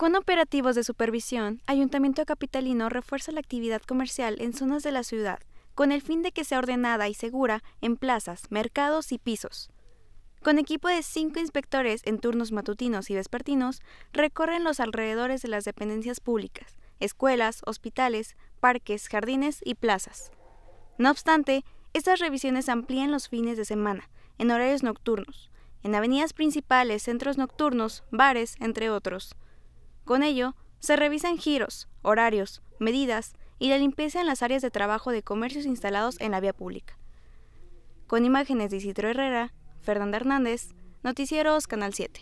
Con operativos de supervisión, Ayuntamiento Capitalino refuerza la actividad comercial en zonas de la ciudad, con el fin de que sea ordenada y segura en plazas, mercados y pisos. Con equipo de cinco inspectores en turnos matutinos y vespertinos, recorren los alrededores de las dependencias públicas, escuelas, hospitales, parques, jardines y plazas. No obstante, estas revisiones amplían los fines de semana, en horarios nocturnos, en avenidas principales, centros nocturnos, bares, entre otros. Con ello, se revisan giros, horarios, medidas y la limpieza en las áreas de trabajo de comercios instalados en la vía pública. Con imágenes de Isidro Herrera, Fernanda Hernández, Noticieros Canal 7.